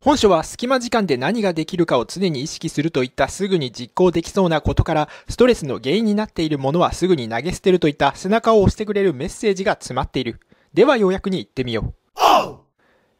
本書は隙間時間で何ができるかを常に意識するといったすぐに実行できそうなことからストレスの原因になっているものはすぐに投げ捨てるといった背中を押してくれるメッセージが詰まっている。では要約に行ってみよう。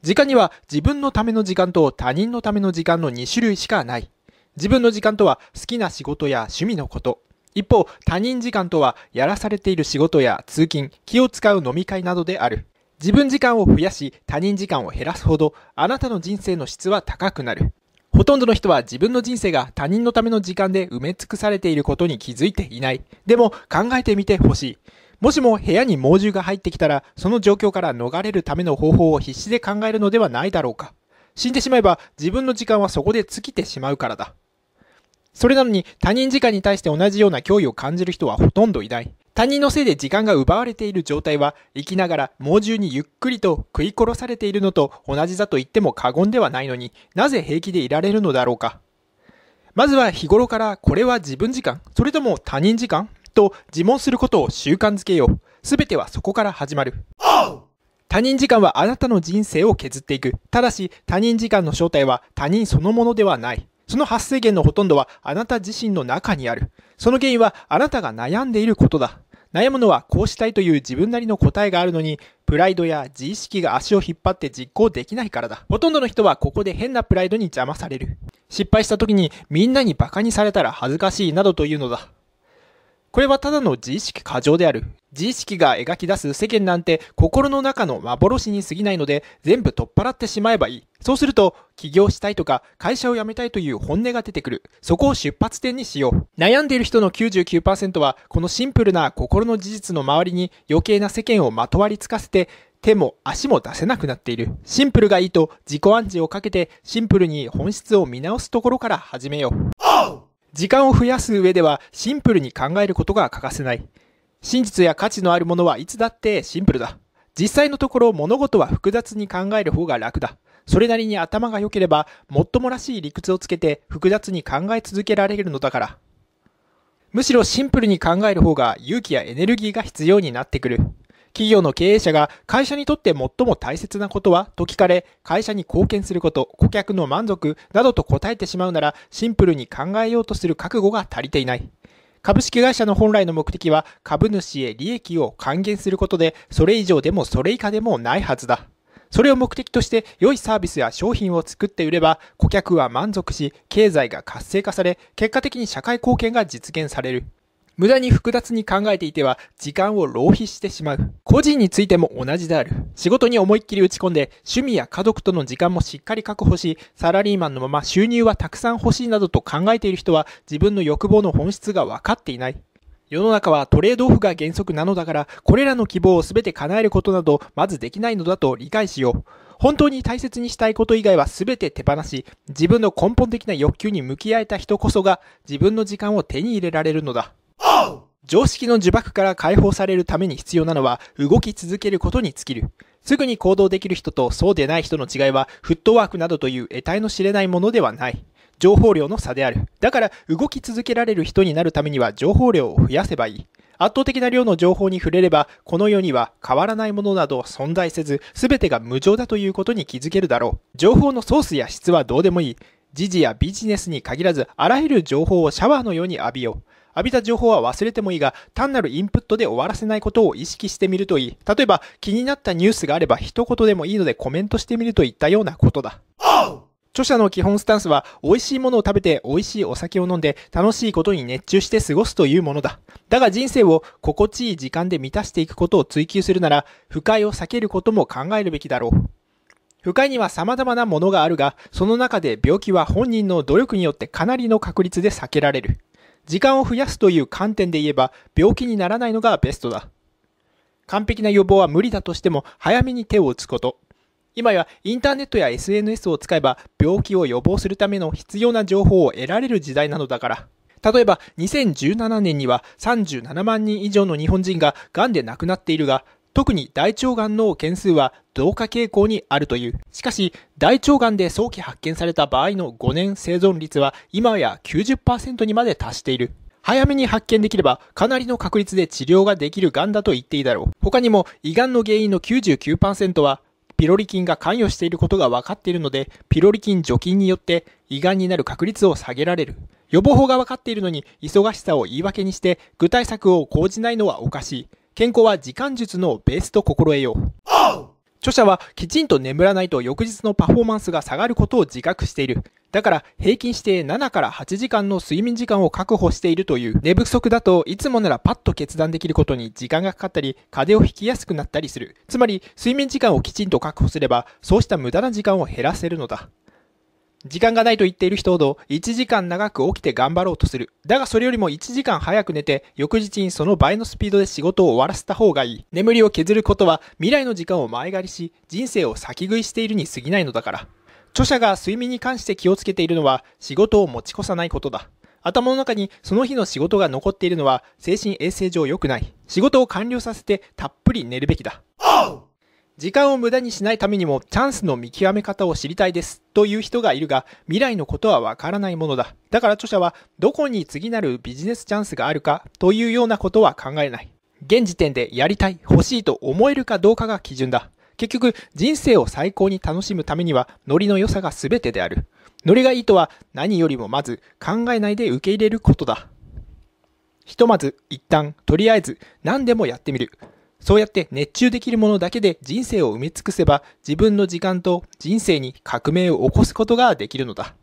時間には自分のための時間と他人のための時間の2種類しかない。自分の時間とは好きな仕事や趣味のこと。一方、他人時間とはやらされている仕事や通勤、気を使う飲み会などである。自分時間を増やし他人時間を減らすほどあなたの人生の質は高くなるほとんどの人は自分の人生が他人のための時間で埋め尽くされていることに気づいていないでも考えてみてほしいもしも部屋に猛獣が入ってきたらその状況から逃れるための方法を必死で考えるのではないだろうか死んでしまえば自分の時間はそこで尽きてしまうからだそれなのに他人時間に対して同じような脅威を感じる人はほとんどいない他人のせいで時間が奪われている状態は生きながら猛獣にゆっくりと食い殺されているのと同じだと言っても過言ではないのになぜ平気でいられるのだろうかまずは日頃からこれは自分時間それとも他人時間と自問することを習慣づけよう全てはそこから始まる他人時間はあなたの人生を削っていくただし他人時間の正体は他人そのものではないその発生源のほとんどはあなた自身の中にあるその原因はあなたが悩んでいることだ悩むのはこうしたいという自分なりの答えがあるのに、プライドや自意識が足を引っ張って実行できないからだ。ほとんどの人はここで変なプライドに邪魔される。失敗した時にみんなに馬鹿にされたら恥ずかしいなどというのだ。これはただの自意識過剰である。自意識が描き出す世間なんて心の中の幻に過ぎないので全部取っ払ってしまえばいい。そうすると起業したいとか会社を辞めたいという本音が出てくる。そこを出発点にしよう。悩んでいる人の99%はこのシンプルな心の事実の周りに余計な世間をまとわりつかせて手も足も出せなくなっている。シンプルがいいと自己暗示をかけてシンプルに本質を見直すところから始めよう。時間を増やす上ではシンプルに考えることが欠かせない。真実や価値のあるものはいつだってシンプルだ。実際のところ物事は複雑に考える方が楽だ。それなりに頭が良ければ、もっともらしい理屈をつけて複雑に考え続けられるのだから。むしろシンプルに考える方が勇気やエネルギーが必要になってくる。企業の経営者が会社にとって最も大切なことはと聞かれ、会社に貢献すること、顧客の満足などと答えてしまうなら、シンプルに考えようとする覚悟が足りていない。株式会社の本来の目的は株主へ利益を還元することで、それ以上でもそれ以下でもないはずだ。それを目的として良いサービスや商品を作って売れば、顧客は満足し、経済が活性化され、結果的に社会貢献が実現される。無駄に複雑に考えていては時間を浪費してしまう。個人についても同じである。仕事に思いっきり打ち込んで、趣味や家族との時間もしっかり確保し、サラリーマンのまま収入はたくさん欲しいなどと考えている人は自分の欲望の本質が分かっていない。世の中はトレードオフが原則なのだから、これらの希望を全て叶えることなど、まずできないのだと理解しよう。本当に大切にしたいこと以外は全て手放し、自分の根本的な欲求に向き合えた人こそが、自分の時間を手に入れられるのだ。常識の呪縛から解放されるために必要なのは動き続けることに尽きる。すぐに行動できる人とそうでない人の違いはフットワークなどという得体の知れないものではない。情報量の差である。だから動き続けられる人になるためには情報量を増やせばいい。圧倒的な量の情報に触れれば、この世には変わらないものなど存在せず、全てが無常だということに気づけるだろう。情報のソースや質はどうでもいい。時事やビジネスに限らず、あらゆる情報をシャワーのように浴びよう。浴びた情報は忘れてもいいが、単なるインプットで終わらせないことを意識してみるといい。例えば、気になったニュースがあれば一言でもいいのでコメントしてみるといったようなことだ。著者の基本スタンスは、美味しいものを食べて、美味しいお酒を飲んで、楽しいことに熱中して過ごすというものだ。だが人生を心地いい時間で満たしていくことを追求するなら、不快を避けることも考えるべきだろう。不快には様々なものがあるが、その中で病気は本人の努力によってかなりの確率で避けられる。時間を増やすという観点で言えば病気にならないのがベストだ。完璧な予防は無理だとしても早めに手を打つこと。今やインターネットや SNS を使えば病気を予防するための必要な情報を得られる時代なのだから。例えば2017年には37万人以上の日本人が癌で亡くなっているが、特に大腸がんの件数は増加傾向にあるという。しかし、大腸がんで早期発見された場合の5年生存率は今や90%にまで達している。早めに発見できればかなりの確率で治療ができるがんだと言っていいだろう。他にも胃がんの原因の99%はピロリ菌が関与していることが分かっているので、ピロリ菌除菌によって胃がんになる確率を下げられる。予防法が分かっているのに忙しさを言い訳にして具体策を講じないのはおかしい。健康は時間術のベースと心得よう。著者はきちんと眠らないと翌日のパフォーマンスが下がることを自覚している。だから平均して7から8時間の睡眠時間を確保しているという寝不足だといつもならパッと決断できることに時間がかかったり風邪をひきやすくなったりする。つまり睡眠時間をきちんと確保すればそうした無駄な時間を減らせるのだ。時間がないと言っている人ほど1時間長く起きて頑張ろうとする。だがそれよりも1時間早く寝て翌日にその倍のスピードで仕事を終わらせた方がいい。眠りを削ることは未来の時間を前借りし人生を先食いしているに過ぎないのだから。著者が睡眠に関して気をつけているのは仕事を持ち越さないことだ。頭の中にその日の仕事が残っているのは精神衛生上良くない。仕事を完了させてたっぷり寝るべきだ。時間を無駄にしないためにもチャンスの見極め方を知りたいですという人がいるが未来のことはわからないものだ。だから著者はどこに次なるビジネスチャンスがあるかというようなことは考えない。現時点でやりたい、欲しいと思えるかどうかが基準だ。結局人生を最高に楽しむためにはノリの良さが全てである。ノリがいいとは何よりもまず考えないで受け入れることだ。ひとまず一旦とりあえず何でもやってみる。そうやって熱中できるものだけで人生を埋め尽くせば自分の時間と人生に革命を起こすことができるのだ。